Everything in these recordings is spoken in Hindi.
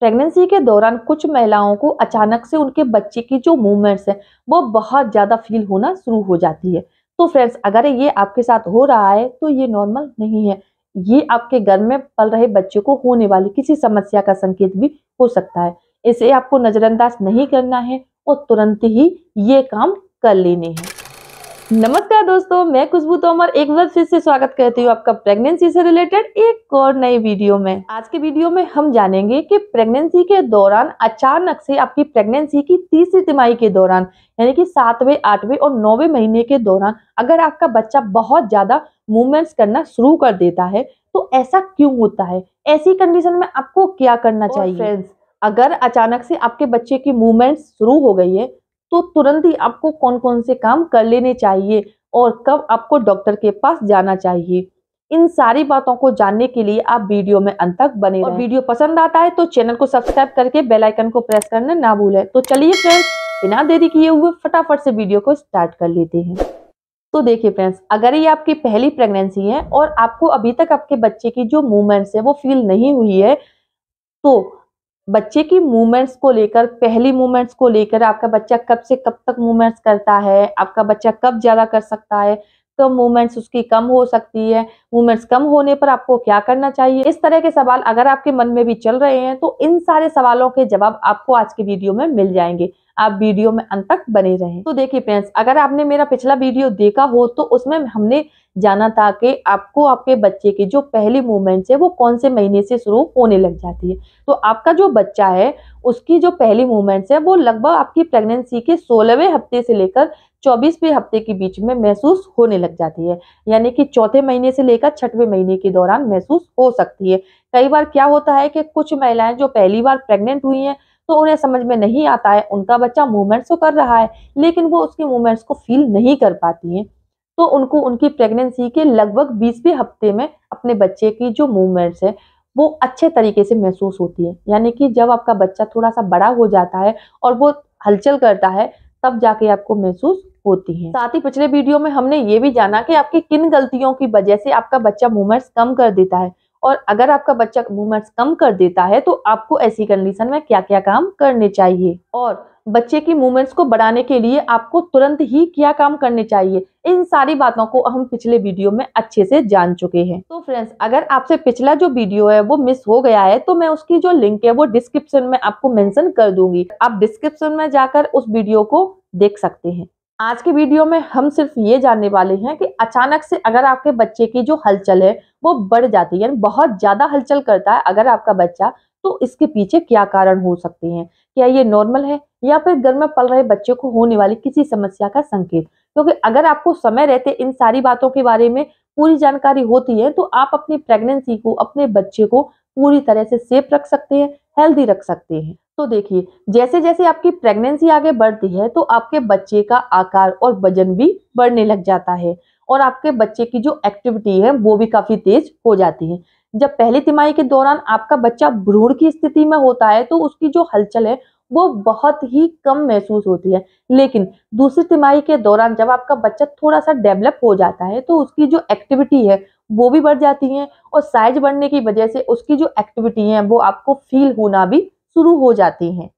प्रेगनेंसी के दौरान कुछ महिलाओं को अचानक से उनके बच्चे की जो मूवमेंट्स हैं वो बहुत ज़्यादा फील होना शुरू हो जाती है तो फ्रेंड्स अगर ये आपके साथ हो रहा है तो ये नॉर्मल नहीं है ये आपके घर में पल रहे बच्चे को होने वाली किसी समस्या का संकेत भी हो सकता है इसे आपको नज़रअंदाज नहीं करना है और तुरंत ही ये काम कर लेने हैं नमस्कार दोस्तों मैं खुशबू तोमर एक बार फिर से स्वागत करती हूँ आपका प्रेगनेंसी से रिलेटेड एक और नई वीडियो में आज के वीडियो में हम जानेंगे कि प्रेगनेंसी के दौरान अचानक से आपकी प्रेगनेंसी की तीसरी तिमाही के दौरान यानी कि सातवें आठवें और नौवें महीने के दौरान अगर आपका बच्चा बहुत ज्यादा मूवमेंट्स करना शुरू कर देता है तो ऐसा क्यों होता है ऐसी कंडीशन में आपको क्या करना चाहिए अगर अचानक से आपके बच्चे की मूवमेंट्स शुरू हो गई है तो तुरंत ही आपको कौन कौन से काम कर लेने चाहिए और कब आपको डॉक्टर के पास जाना चाहिए इन सारी बातों को जानने के लिए आप वीडियो में अंत तक बने और वीडियो पसंद आता है तो चैनल को सब्सक्राइब करके बेल आइकन को प्रेस करना ना भूलें तो चलिए फ्रेंड्स बिना देरी किए हुए फटाफट से वीडियो को स्टार्ट कर लेते हैं तो देखिए फ्रेंड्स अगर ये आपकी पहली प्रेगनेंसी है और आपको अभी तक आपके बच्चे की जो मूवमेंट्स है वो फील नहीं हुई है तो बच्चे की मूवमेंट्स को लेकर पहली मूवमेंट्स को लेकर आपका बच्चा कब से कब तक मूवमेंट्स करता है आपका बच्चा कब ज़्यादा कर सकता है तो मूवमेंट्स उसकी कम हो सकती है मूवमेंट्स कम होने पर आपको क्या करना चाहिए इस तरह के सवाल अगर आपके मन में भी चल रहे हैं तो इन सारे सवालों के जवाब आपको आज के वीडियो में मिल जाएंगे आप वीडियो में अंत तक बने रहें तो देखिए फ्रेंड्स अगर आपने मेरा पिछला वीडियो देखा हो तो उसमें हमने जाना था कि आपको आपके बच्चे की जो पहली मूवमेंट्स है वो कौन से महीने से शुरू होने लग जाती है तो आपका जो बच्चा है उसकी जो पहली मूवमेंट्स है वो लगभग आपकी प्रेगनेंसी के सोलहवें हफ्ते से लेकर चौबीसवें हफ्ते के बीच में महसूस होने लग जाती है यानी कि चौथे महीने से लेकर छठवें महीने के दौरान महसूस हो सकती है कई बार क्या होता है कि कुछ महिलाएं जो पहली बार प्रेग्नेंट हुई हैं तो उन्हें समझ में नहीं आता है उनका बच्चा मूवमेंट्स तो कर रहा है लेकिन वो उसके मूवमेंट्स को फील नहीं कर पाती हैं तो उनको उनकी प्रेगनेंसी के लगभग बीसवें हफ्ते में अपने बच्चे की जो मूवमेंट्स है वो अच्छे तरीके से महसूस होती है यानी कि जब आपका बच्चा थोड़ा सा बड़ा हो जाता है और वो हलचल करता है तब जाके आपको महसूस होती हैं साथ ही पिछले वीडियो में हमने ये भी जाना कि आपकी किन गलतियों की वजह से आपका बच्चा मूवमेंट्स कम कर देता है और अगर आपका बच्चा मूवमेंट्स कम कर देता है तो आपको ऐसी कंडीशन में क्या क्या काम करने चाहिए और बच्चे की मूवमेंट्स को बढ़ाने के लिए आपको तुरंत ही क्या काम करने चाहिए इन सारी बातों को हम पिछले वीडियो में अच्छे से जान चुके हैं तो फ्रेंड्स अगर आपसे पिछला जो वीडियो है वो मिस हो गया है तो मैं उसकी जो लिंक है वो डिस्क्रिप्शन में आपको मेंशन कर दूंगी आप डिस्क्रिप्शन में जाकर उस वीडियो को देख सकते हैं आज के वीडियो में हम सिर्फ ये जानने वाले हैं कि अचानक से अगर आपके बच्चे की जो हलचल है वो बढ़ जाती है यानी बहुत ज़्यादा हलचल करता है अगर आपका बच्चा तो इसके पीछे क्या कारण हो सकते हैं क्या ये नॉर्मल है या फिर घर में पल रहे बच्चे को होने वाली किसी समस्या का संकेत क्योंकि तो अगर आपको समय रहते इन सारी बातों के बारे में पूरी जानकारी होती है तो आप अपनी प्रेगनेंसी को अपने बच्चे को पूरी तरह से सेफ रख सकते हैं हेल्दी रख सकते हैं तो देखिए जैसे जैसे आपकी प्रेगनेंसी आगे बढ़ती है तो आपके बच्चे का आकार और वजन भी बढ़ने लग जाता है और आपके बच्चे की जो एक्टिविटी है वो भी काफ़ी तेज हो जाती है जब पहली तिमाही के दौरान आपका बच्चा भ्रूण की स्थिति में होता है तो उसकी जो हलचल है वो बहुत ही कम महसूस होती है लेकिन दूसरी तिमाही के दौरान जब आपका बच्चा थोड़ा सा डेवलप हो जाता है तो उसकी जो एक्टिविटी है वो भी बढ़ जाती है और साइज बढ़ने की वजह से उसकी जो एक्टिविटी है वो आपको फील होना भी शुरू हो जाती हैं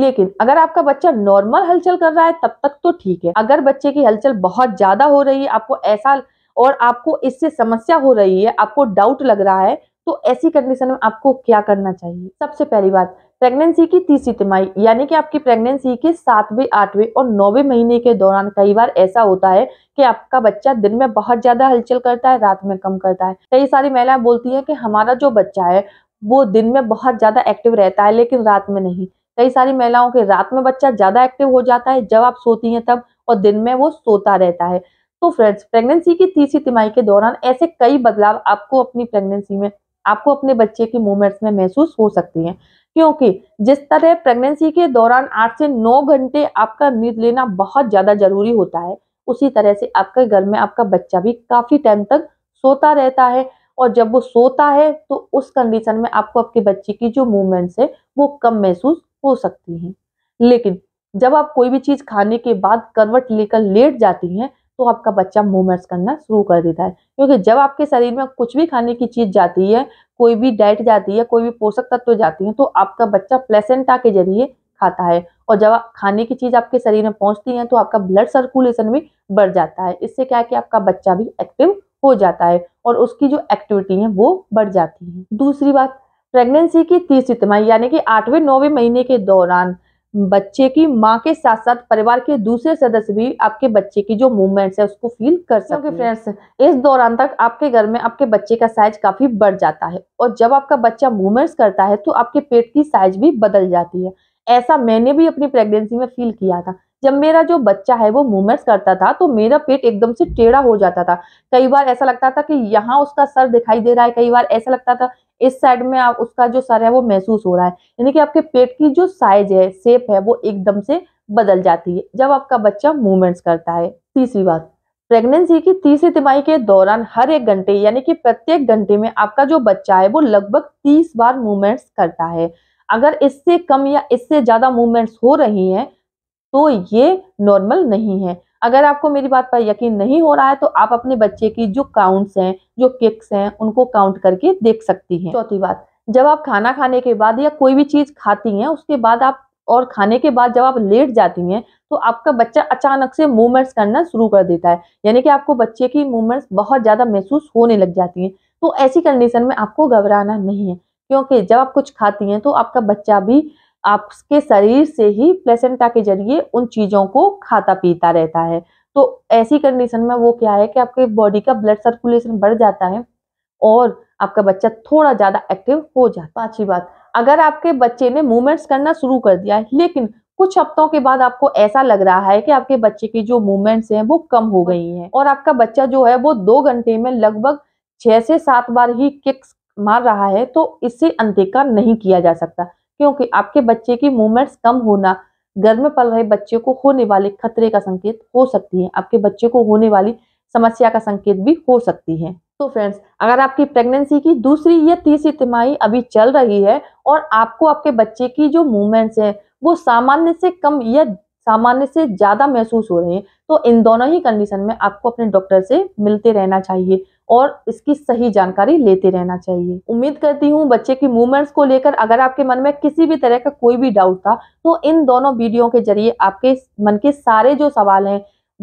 लेकिन अगर आपका बच्चा नॉर्मल हलचल कर रहा है तब तक तो ठीक है अगर बच्चे की हलचल बहुत ज्यादा हो रही है आपको ऐसा और आपको इससे समस्या हो रही है आपको डाउट लग रहा है तो ऐसी कंडीशन में आपको क्या करना चाहिए सबसे पहली बात प्रेगनेंसी की तीसरी तिमाही यानी कि आपकी प्रेगनेंसी के सातवें आठवें और नौवें महीने के दौरान कई बार ऐसा होता है कि आपका बच्चा दिन में बहुत ज्यादा हलचल करता है रात में कम करता है कई सारी महिलाएं बोलती हैं कि हमारा जो बच्चा है वो दिन में बहुत ज़्यादा एक्टिव रहता है लेकिन रात में नहीं कई सारी महिलाओं के रात में बच्चा ज़्यादा एक्टिव हो जाता है जब आप सोती हैं तब और दिन में वो सोता रहता है तो फ्रेंड्स प्रेगनेंसी की तीसरी तिमाही के दौरान ऐसे कई बदलाव आपको अपनी प्रेगनेंसी में आपको अपने बच्चे के मूवमेंट्स में महसूस हो सकती हैं क्योंकि जिस तरह प्रेगनेंसी के दौरान आठ से नौ घंटे आपका नींद लेना बहुत ज़्यादा जरूरी होता है उसी तरह से आपके घर में आपका बच्चा भी काफ़ी टाइम तक सोता रहता है और जब वो सोता है तो उस कंडीशन में आपको आपके बच्चे की जो मूवमेंट्स है वो कम महसूस हो सकती हैं लेकिन जब आप कोई भी चीज़ खाने के बाद करवट लेकर लेट जाती हैं तो आपका बच्चा मूवमेंट्स करना शुरू कर देता है क्योंकि जब आपके शरीर में कुछ भी खाने की चीज़ जाती है कोई भी डाइट जाती है कोई भी पोषक तत्व जाती है तो आपका बच्चा प्लेसेंटा के जरिए खाता है और जब खाने की चीज़ आपके शरीर में पहुंचती है तो आपका ब्लड सर्कुलेशन भी बढ़ जाता है इससे क्या है कि आपका बच्चा भी एक्टिव हो जाता है और उसकी जो एक्टिविटी है वो बढ़ जाती है दूसरी बात प्रेगनेंसी की तीसरी तिमाही यानी कि आठवें नौवें महीने के दौरान बच्चे की माँ के साथ साथ परिवार के दूसरे सदस्य भी आपके बच्चे की जो मूवमेंट्स है उसको फील कर सकते फ्रेंड्स इस दौरान तक आपके घर में आपके बच्चे का साइज काफी बढ़ जाता है और जब आपका बच्चा मूवमेंट्स करता है तो आपके पेट की साइज भी बदल जाती है ऐसा मैंने भी अपनी प्रेगनेंसी में फील किया था जब मेरा जो बच्चा है वो मूवमेंट्स करता था तो मेरा पेट एकदम से टेढ़ा हो जाता था कई बार ऐसा लगता था कि यहाँ उसका सर दिखाई दे रहा है कई बार ऐसा लगता था इस साइड में आप उसका जो सर है वो महसूस हो रहा है यानी कि आपके पेट की जो साइज है शेप है वो एकदम से बदल जाती है जब आपका बच्चा मूवमेंट्स करता है तीसरी बात प्रेगनेंसी की तीसरी तिमाही के दौरान हर एक घंटे यानी कि प्रत्येक घंटे में आपका जो बच्चा है वो लगभग तीस बार मूवमेंट्स करता है अगर इससे कम या इससे ज़्यादा मूवमेंट्स हो रही हैं तो ये नॉर्मल नहीं है अगर आपको मेरी बात पर यकीन नहीं हो रहा है तो आप अपने बच्चे की जो काउंट्स हैं जो किक्स हैं उनको काउंट करके देख सकती हैं चौथी बात जब आप खाना खाने के बाद या कोई भी चीज़ खाती हैं उसके बाद आप और खाने के बाद जब आप लेट जाती हैं तो आपका बच्चा अचानक से मूवमेंट्स करना शुरू कर देता है यानी कि आपको बच्चे की मूवमेंट्स बहुत ज़्यादा महसूस होने लग जाती हैं तो ऐसी कंडीशन में आपको घबराना नहीं है क्योंकि जब आप कुछ खाती हैं तो आपका बच्चा भी आपके शरीर से ही प्लेसेंटा के जरिए उन चीज़ों को खाता पीता रहता है तो ऐसी कंडीशन में वो क्या है कि आपके बॉडी का ब्लड सर्कुलेशन बढ़ जाता है और आपका बच्चा थोड़ा ज़्यादा एक्टिव हो जाता है अच्छी बात अगर आपके बच्चे ने मूवमेंट्स करना शुरू कर दिया है लेकिन कुछ हफ्तों के बाद आपको ऐसा लग रहा है कि आपके बच्चे की जो मूवमेंट्स हैं वो कम हो गई हैं और आपका बच्चा जो है वो दो घंटे में लगभग छह से सात बार ही किक्स मार रहा है तो इससे अंतिका नहीं किया जा सकता क्योंकि आपके बच्चे की मूवमेंट्स कम होना घर में पल रहे बच्चे को होने वाले खतरे का संकेत हो सकती है आपके बच्चे को होने वाली समस्या का संकेत भी हो सकती है तो फ्रेंड्स अगर आपकी प्रेगनेंसी की दूसरी या तीसरी तिमाही अभी चल रही है और आपको आपके बच्चे की जो मूवमेंट्स हैं वो सामान्य से कम या सामान्य से ज़्यादा महसूस हो रहे हैं तो इन दोनों ही कंडीशन में आपको अपने डॉक्टर से मिलते रहना चाहिए और इसकी सही जानकारी लेते रहना चाहिए उम्मीद करती हूँ बच्चे की मूवमेंट्स को लेकर अगर आपके मन में किसी भी तरह का कोई भी डाउट था तो इन दोनों वीडियो के जरिए आपके मन के सारे जो सवाल हैं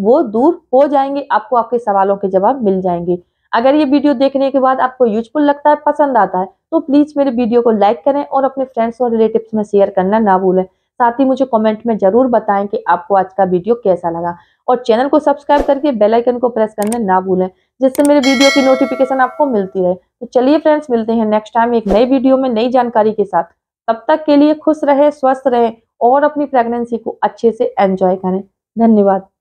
वो दूर हो जाएंगे आपको आपके सवालों के जवाब मिल जाएंगे अगर ये वीडियो देखने के बाद आपको यूजफुल लगता है पसंद आता है तो प्लीज़ मेरे वीडियो को लाइक करें और अपने फ्रेंड्स और रिलेटिव्स में शेयर करना ना भूलें साथ ही मुझे कमेंट में जरूर बताएं कि आपको आज का वीडियो कैसा लगा और चैनल को सब्सक्राइब करके बेल आइकन को प्रेस करने ना भूलें जिससे मेरे वीडियो की नोटिफिकेशन आपको मिलती रहे तो चलिए फ्रेंड्स मिलते हैं नेक्स्ट टाइम एक नई वीडियो में नई जानकारी के साथ तब तक के लिए खुश रहे स्वस्थ रहे और अपनी प्रेगनेंसी को अच्छे से एंजॉय करें धन्यवाद